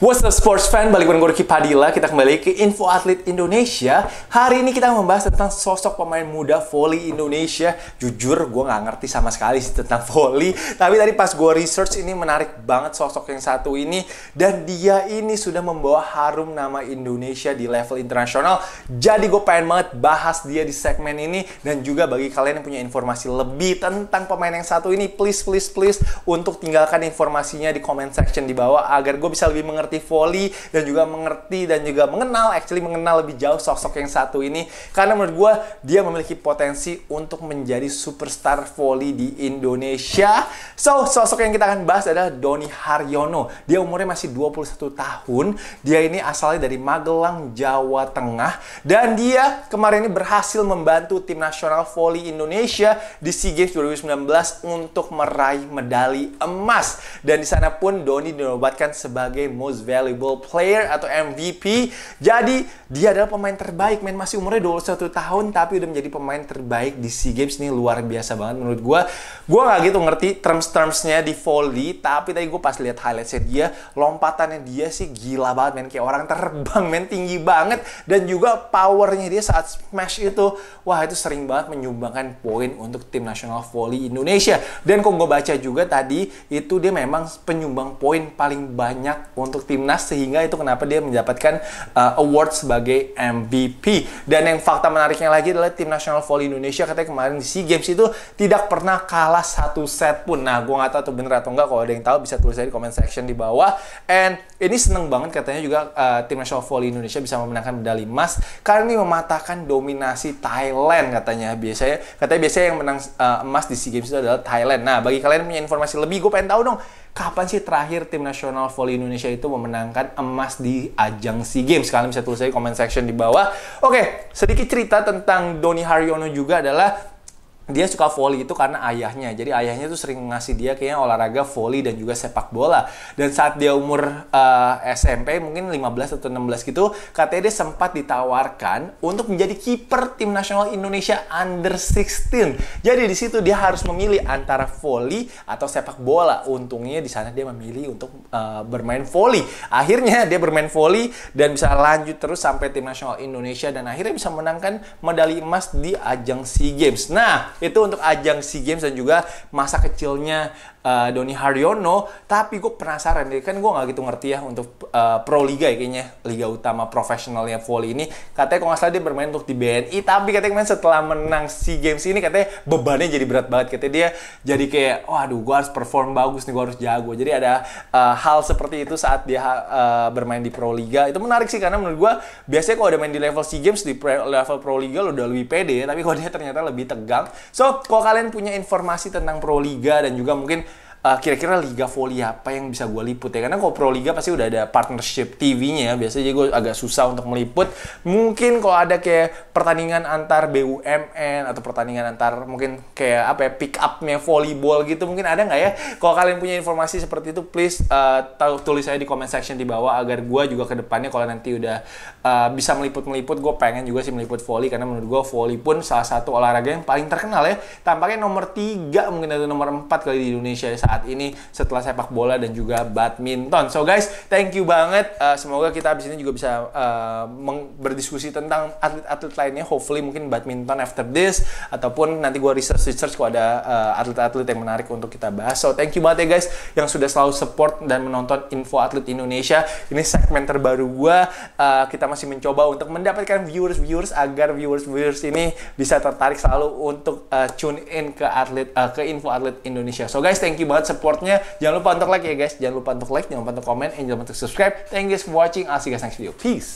What's up sports fan, balik dengan gue Padilla Kita kembali ke Info Atlet Indonesia Hari ini kita membahas tentang sosok pemain muda voli Indonesia Jujur, gue gak ngerti sama sekali sih tentang voli. Tapi tadi pas gue research ini menarik banget sosok yang satu ini Dan dia ini sudah membawa harum nama Indonesia di level internasional Jadi gue pengen banget bahas dia di segmen ini Dan juga bagi kalian yang punya informasi lebih tentang pemain yang satu ini Please, please, please Untuk tinggalkan informasinya di comment section di bawah Agar gue bisa lebih mengerti mengerti volley dan juga mengerti dan juga mengenal actually mengenal lebih jauh sosok yang satu ini karena menurut gue dia memiliki potensi untuk menjadi superstar volley di Indonesia. So, sosok yang kita akan bahas adalah Doni Haryono. Dia umurnya masih 21 tahun. Dia ini asalnya dari Magelang, Jawa Tengah dan dia kemarin ini berhasil membantu tim nasional volley Indonesia di SEA Games 2019 untuk meraih medali emas. Dan di sana pun Doni dinobatkan sebagai most most valuable player atau MVP. Jadi dia adalah pemain terbaik, Main masih umurnya 21 tahun tapi udah menjadi pemain terbaik di SEA Games ini luar biasa banget menurut gue. Gue nggak gitu ngerti terms-termsnya di volley, tapi tadi gue pas lihat highlightnya dia, lompatannya dia sih gila banget men kayak orang terbang men tinggi banget dan juga powernya dia saat smash itu wah itu sering banget menyumbangkan poin untuk tim nasional volley Indonesia. Dan kok gue baca juga tadi itu dia memang penyumbang poin paling banyak untuk timnas sehingga itu kenapa dia mendapatkan uh, award sebagai MVP. Dan yang fakta menariknya lagi adalah tim nasional voli Indonesia katanya kemarin di SEA Games itu tidak pernah kalah satu set pun. Nah, gue gak tau itu bener atau enggak. Kalau ada yang tahu bisa tulis aja di comment section di bawah. And ini seneng banget katanya juga uh, tim nasional voli Indonesia bisa memenangkan medali emas karena ini mematahkan dominasi Thailand katanya. Biasanya katanya biasanya yang menang uh, emas di SEA Games itu adalah Thailand. Nah, bagi kalian yang punya informasi lebih, gue pengen tahu dong kapan sih terakhir tim nasional voli Indonesia itu memenangkan emas di ajang SEA Games. Kalian bisa tulis aja comment section di bawah. Oke, sedikit cerita tentang Doni Haryono juga adalah dia suka volley itu karena ayahnya. Jadi ayahnya tuh sering ngasih dia kayaknya olahraga volley dan juga sepak bola. Dan saat dia umur uh, eh, SMP mungkin 15 atau 16 gitu, katanya dia sempat ditawarkan untuk menjadi kiper tim nasional Indonesia under 16. Jadi di situ dia harus memilih antara volley atau sepak bola. Untungnya di sana dia memilih untuk uh, bermain volley. Akhirnya dia bermain volley dan bisa lanjut terus sampai tim nasional Indonesia dan akhirnya bisa menangkan medali emas di ajang SEA Games. Nah, itu untuk ajang SEA Games dan juga masa kecilnya uh, Doni Haryono tapi gue penasaran deh kan gue nggak gitu ngerti ya untuk uh, pro liga ya kayaknya liga utama profesionalnya volley ini katanya kalau nggak salah dia bermain untuk di BNI tapi katanya main setelah menang SEA Games ini katanya bebannya jadi berat banget katanya dia jadi kayak waduh gue harus perform bagus nih gue harus jago jadi ada uh, hal seperti itu saat dia uh, bermain di pro liga itu menarik sih karena menurut gue biasanya kalau udah main di level SEA Games di pre, level pro liga lo udah lebih pede tapi kalau dia ternyata lebih tegang so kalau kalian punya informasi tentang pro liga dan juga mungkin Eh, kira-kira liga voli apa yang bisa gue liput ya karena kalau pro liga pasti udah ada partnership TV-nya ya, biasanya gue agak susah untuk meliput mungkin kalau ada kayak pertandingan antar BUMN atau pertandingan antar mungkin kayak apa ya pick upnya volleyball gitu mungkin ada nggak ya kalau kalian punya informasi seperti itu please uh, tulis saya di comment section di bawah agar gue juga kedepannya kalau nanti udah uh, bisa meliput meliput gue pengen juga sih meliput volley karena menurut gue volley pun salah satu olahraga yang paling terkenal ya tampaknya nomor tiga mungkin atau nomor empat kali di Indonesia ya saat ini setelah sepak bola dan juga badminton. So guys, thank you banget. Uh, semoga kita abis ini juga bisa uh, berdiskusi tentang atlet-atlet lainnya. Hopefully mungkin badminton after this ataupun nanti gue research research kalau ada atlet eh, atlet-atlet yang menarik untuk kita bahas. So thank you banget ya guys yang sudah selalu support dan menonton Info Atlet Indonesia. Ini segmen terbaru gue. Uh, kita masih mencoba untuk mendapatkan viewers-viewers agar viewers-viewers ini bisa tertarik selalu untuk uh, tune in ke atlet uh, ke Info Atlet Indonesia. So guys, thank you banget buat supportnya. Jangan lupa untuk like ya guys. Jangan lupa untuk like, jangan lupa untuk komen, and jangan lupa untuk subscribe. Thank you guys for watching. I'll see you guys next video. Peace.